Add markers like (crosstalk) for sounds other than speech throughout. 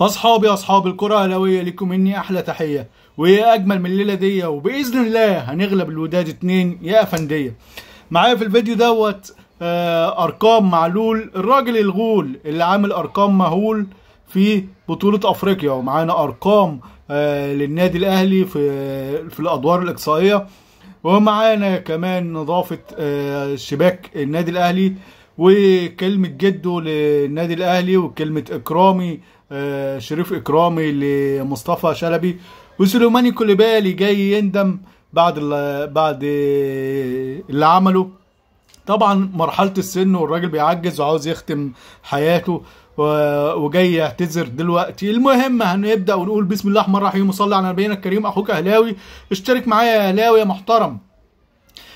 اصحابي اصحاب الكره الاهلاويه لكم مني احلى تحيه وهي اجمل من الليله دي وباذن الله هنغلب الوداد اتنين يا افنديه معايا في الفيديو دوت آه، ارقام معلول الراجل الغول اللي عامل ارقام مهول في بطوله افريقيا ومعانا ارقام آه، للنادي الاهلي في آه، في الادوار الاقصائيه ومعانا كمان نظافه شباك النادي الاهلي وكلمه جده للنادي الاهلي وكلمه اكرامي آه، شريف اكرامي لمصطفى شلبي وسليماني كوليبالي جاي يندم بعد بعد اللي عمله طبعا مرحله السن والراجل بيعجز وعاوز يختم حياته وجاي يعتذر دلوقتي المهم هنبدا ونقول بسم الله الرحمن الرحيم وصلي على نبينا الكريم اخوك اهلاوي اشترك معايا يا اهلاوي يا محترم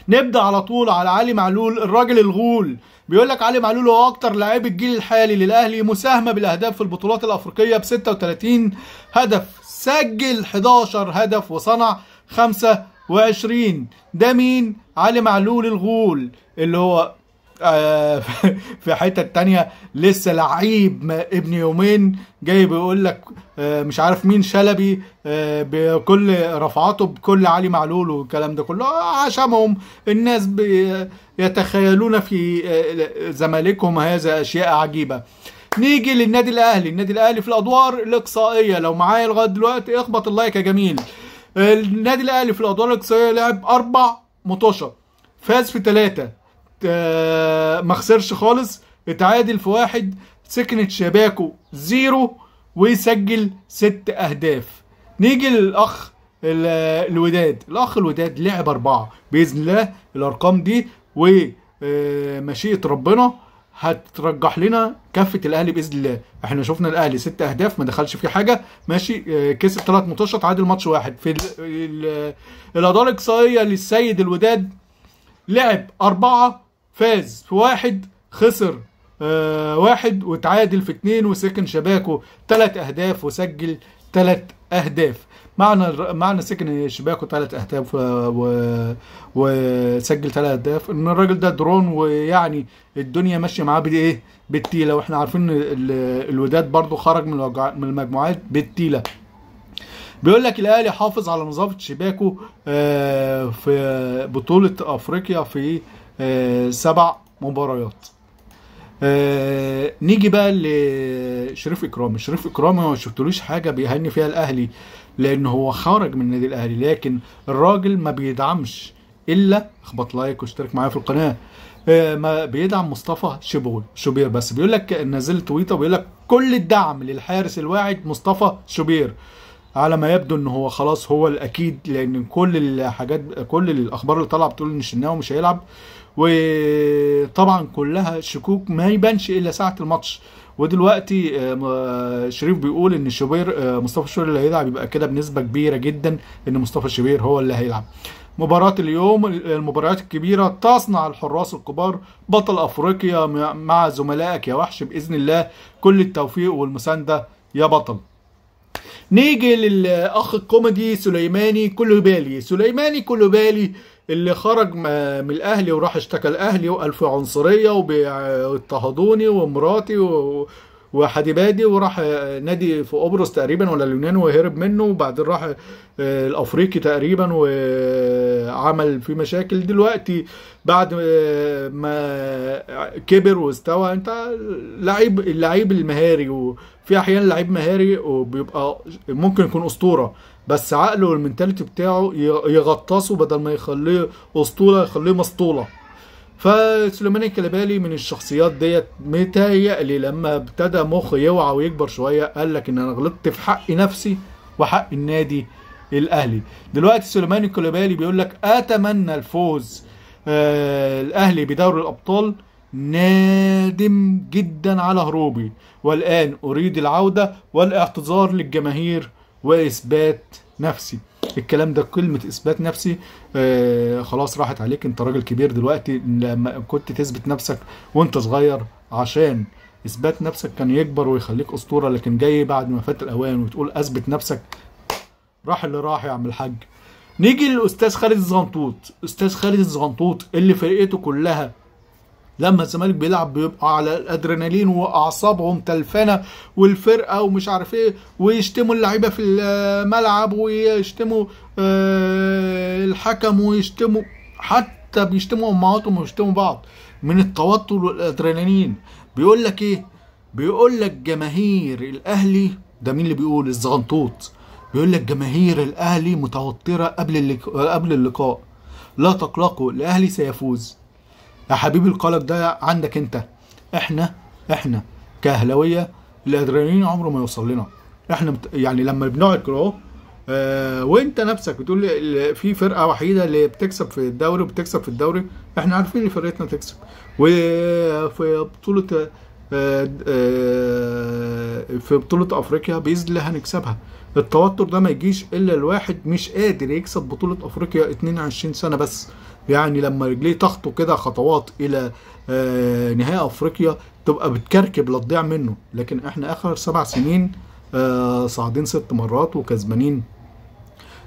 نبدا على طول على علي معلول الراجل الغول بيقول لك علي معلول هو اكتر لاعب الجيل الحالي للاهلي مساهمه بالاهداف في البطولات الافريقيه ب 36 هدف سجل 11 هدف وصنع 25 ده مين علي معلول الغول اللي هو آه، (laughs) في حتة تانية لسه لعيب ابن يومين جاي بيقول لك آه، مش عارف مين شلبي آه، بكل رفعاته بكل علي معلول والكلام ده كله عشمهم الناس يتخيلون في زمالكهم هذا اشياء عجيبه نيجي للنادي الاهلي النادي الاهلي في الادوار الاقصائيه لو معايا لغايه دلوقتي اخبط اللايك يا جميل النادي الاهلي في الادوار الاقصائيه لعب اربع متوشة فاز في ثلاثه آه، ما خسرش خالص اتعادل في واحد سكنت شباكه زيرو ويسجل ست اهداف نيجي للاخ الوداد الاخ الوداد لعب اربعه باذن الله الارقام دي ومشيئه آه، ربنا هترجح لنا كفه الاهلي باذن الله احنا شفنا الاهلي ست اهداف ما دخلش فيه حاجه ماشي آه، كسب ثلاث ماتشات عادل ماتش واحد في الاداره الاقصائيه للسيد الوداد لعب اربعه فاز في واحد خسر آه، واحد وتعادل في اتنين وسكن شباكه تلات اهداف وسجل تلات اهداف معنى معنى سكن شباكه ثلاث اهداف وسجل ثلاث اهداف ان الراجل ده درون ويعني الدنيا ماشيه معاه بايه بالتيله واحنا عارفين ان الوداد برضو خرج من من المجموعات بالتيله بيقول لك الاهلي حافظ على نظافه شباكه آه، في بطوله افريقيا في آه، سبع مباريات آه، نيجي بقى لشريف اكرامي شريف اكرامي ما شفتلوش حاجه بيهني فيها الاهلي لان هو خرج من النادي الاهلي لكن الراجل ما بيدعمش الا اخبط لايك واشترك معايا في القناه آه، ما بيدعم مصطفى شبول شوبير بس بيقول لك نزلت تويته بيقول لك كل الدعم للحارس الواعد مصطفى شوبير على ما يبدو ان هو خلاص هو الاكيد لان كل الحاجات كل الاخبار اللي طالعه بتقول ان الشناوي مش هيلعب وطبعا كلها شكوك ما يبانش الا ساعه الماتش ودلوقتي آه، آه، شريف بيقول ان شوبير آه، مصطفى شوبير اللي هيلعب يبقى كده بنسبه كبيره جدا ان مصطفى شوبير هو اللي هيلعب مباراة اليوم المباريات الكبيرة تصنع الحراس الكبار بطل أفريقيا مع زملائك يا وحش بإذن الله كل التوفيق والمساندة يا بطل نيجي للاخ الكوميدي سليماني كلوبالي سليماني بالي اللي خرج من الاهلي وراح اشتكى الاهلي وقال في عنصريه واضطهدوني ومراتي و... وحديبادي وراح آه، نادي في قبرص تقريبا ولا اليونان وهرب منه وبعدين راح آه، الافريقي تقريبا وعمل في مشاكل دلوقتي بعد آه، ما كبر واستوى انت لعيب اللعيب المهاري وفي احيانا لعيب مهاري وبيبقى ممكن يكون اسطوره بس عقله والمنتاليتي بتاعه يغطسه بدل ما يخليه اسطوره يخليه مسطوله فسليماني كلبالي من الشخصيات ديت متهيألي لما ابتدى مخه يوعى ويكبر شويه قال لك ان انا غلطت في حق نفسي وحق النادي الاهلي دلوقتي سليماني كلبالي بيقول لك اتمنى الفوز آه الاهلي بدوري الابطال نادم جدا على هروبي والان اريد العوده والاعتذار للجماهير واثبات نفسي الكلام ده كلمه اثبات نفسي آه خلاص راحت عليك انت راجل كبير دلوقتي لما كنت تثبت نفسك وانت صغير عشان اثبات نفسك كان يكبر ويخليك اسطوره لكن جاي بعد ما فات الاوان وتقول اثبت نفسك راح اللي راح يا عم الحاج نيجي للاستاذ خالد الزغنطوط استاذ خالد الزغنطوط اللي فرقته كلها لما الزمالك بيلعب بيبقى على الادرينالين واعصابهم تلفانه والفرقه ومش عارف ايه ويشتموا اللعيبه في الملعب ويشتموا آه، الحكم ويشتموا حتى بيشتموا امهاتهم ويشتموا بعض من التوتر والادرينالين بيقول لك ايه بيقول لك جماهير الاهلي ده مين اللي بيقول الزغنطوط بيقول لك جماهير الاهلي متوتره قبل اللقاء قبل اللقاء لا تقلقوا الاهلي سيفوز يا حبيبي القلق ده عندك انت احنا احنا كاهلاويه الادرينالين عمره ما يوصل لنا احنا يعني لما بنقعد كده اه وانت نفسك بتقول لي في فرقه وحيده اللي بتكسب في الدوري وبتكسب في الدوري احنا عارفين ان فرقتنا تكسب وفي بطوله آه، آه، في بطولة أفريقيا بإذن الله هنكسبها التوتر ده ما يجيش إلا الواحد مش قادر يكسب بطولة أفريقيا 22 سنة بس يعني لما رجليه تخطو كده خطوات الى آه، نهائي افريقيا تبقى بتكركب لا تضيع منه لكن احنا اخر سبع سنين آه، صاعدين ست مرات وكسبانين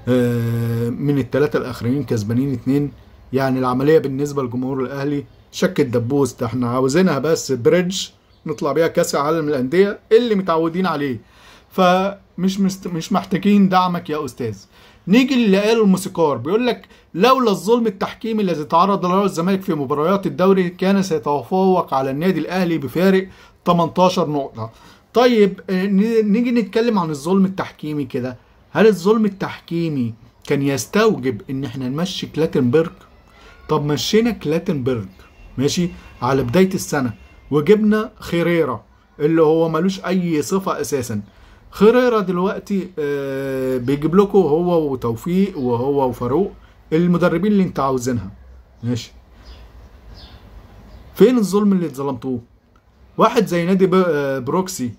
آه، من الثلاثه الاخرين كسبانين اتنين يعني العمليه بالنسبه لجمهور الاهلي شك الدبوس ده احنا عاوزينها بس بريدج نطلع بيها كاس العالم للانديه اللي متعودين عليه فمش مش محتاجين دعمك يا استاذ نيجي اللي قاله الموسيقار بيقول لك لولا الظلم التحكيمي الذي تعرض له الزمالك في مباريات الدوري كان سيتفوق على النادي الاهلي بفارق 18 نقطه طيب آه، نيجي نتكلم عن الظلم التحكيمي كده هل الظلم التحكيمي كان يستوجب ان احنا نمشي كلاتنبرج طب مشينا كلاتنبرج ماشي على بدايه السنه وجبنا خيريرا اللي هو ملوش اي صفه اساسا خريرة دلوقتي آه، بيجيب لكم هو وتوفيق وهو وفاروق المدربين اللي انتوا عاوزينها ماشي فين الظلم اللي اتظلمتوه واحد زي نادي آه، بروكسي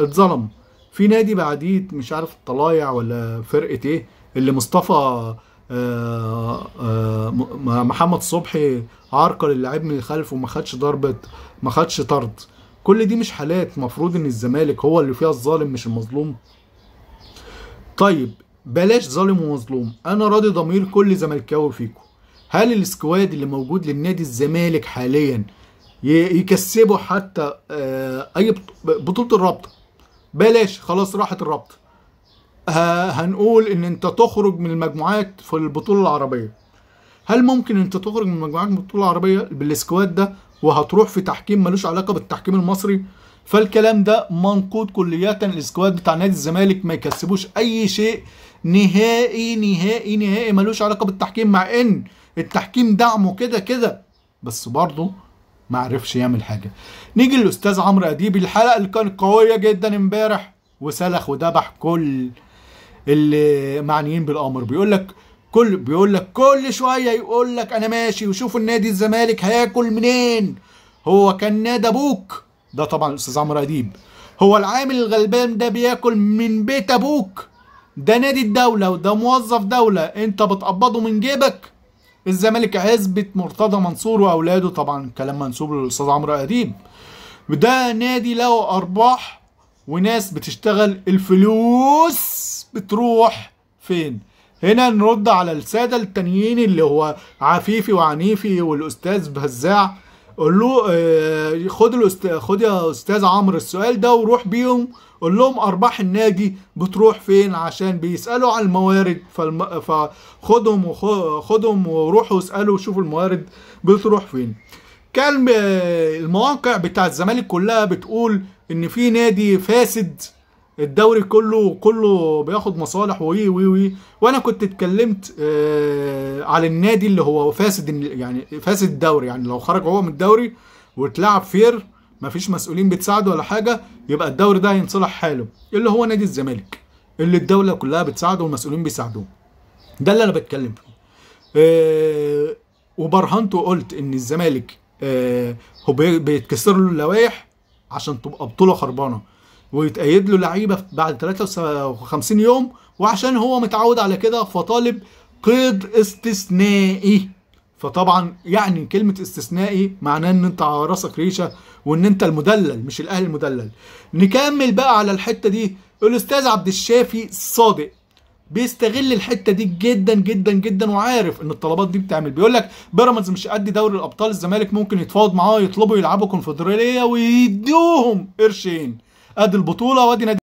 اتظلم في نادي بعديه مش عارف الطلايع ولا فرقه ايه اللي مصطفى آه، محمد صبحي عرقل اللاعب من الخلف وما خدش ضربه ما خدش طرد كل دي مش حالات مفروض ان الزمالك هو اللي فيها الظالم مش المظلوم طيب بلاش ظالم ومظلوم انا راضي ضمير كل زملكاوي فيكم هل السكواد اللي موجود للنادي الزمالك حاليا يكسبوا حتى آه، اي بطوله الرابطه بلاش خلاص راحت الرابطه هنقول ان انت تخرج من المجموعات في البطوله العربيه هل ممكن انت تخرج من مجموعات البطوله العربيه بالسكواد ده وهتروح في تحكيم ملوش علاقه بالتحكيم المصري فالكلام ده منقود كلياتا الاسكواد بتاع نادي الزمالك ما يكسبوش اي شيء نهائي نهائي نهائي ملوش علاقه بالتحكيم مع ان التحكيم دعمه كده كده بس برضه ما عرفش يعمل حاجه نيجي للاستاذ عمرو اديب الحلقه اللي كانت قويه جدا امبارح وسلخ ودبح كل اللي معنيين بالامر بيقول لك كل بيقول لك كل شويه يقول لك انا ماشي وشوفوا النادي الزمالك هياكل منين هو كان نادي ابوك ده طبعا الاستاذ عمرو اديب هو العامل الغلبان ده بياكل من بيت ابوك ده نادي الدوله وده موظف دوله انت بتقبضه من جيبك الزمالك عزبة مرتضى منصور واولاده طبعا كلام منسوب للاستاذ عمرو اديب ده نادي له ارباح وناس بتشتغل الفلوس بتروح فين هنا نرد على السادة التانيين اللي هو عفيفي وعنيفي والأستاذ بهزاع قول له آه، خد الأست... خد يا أستاذ عمرو السؤال ده وروح بيهم قول لهم أرباح الناجي بتروح فين عشان بيسألوا على الموارد فالم... فخدهم وخدهم وروحوا اسألوا شوفوا الموارد بتروح فين كان آه، المواقع بتاع الزمالك كلها بتقول إن في نادي فاسد الدوري كله كله بياخد مصالح وي وي وي وانا كنت اتكلمت آه على النادي اللي هو فاسد يعني فاسد الدوري يعني لو خرج هو من الدوري واتلعب فير مفيش مسؤولين بتساعده ولا حاجه يبقى الدوري ده هينصلح حاله اللي هو نادي الزمالك اللي الدوله كلها بتساعده والمسؤولين بيساعدوه ده اللي انا بتكلم فيه آه وبرهنت وقلت ان الزمالك آه هو بيتكسر له اللوائح عشان تبقى بطوله خربانه ويتأيد له لعيبه بعد 53 يوم وعشان هو متعود على كده فطالب قيد استثنائي فطبعا يعني كلمة استثنائي معناه ان انت على راسك ريشة وان انت المدلل مش الاهلي المدلل نكمل بقى على الحتة دي الاستاذ عبد الشافي صادق بيستغل الحته دي جدا جدا جدا وعارف ان الطلبات دي بتعمل بيقول لك بيراميدز مش قد دوري الابطال الزمالك ممكن يتفاوض معاه يطلبوا يلعبوا كونفدراليه ويدوهم قرشين ادي البطوله وادي نادي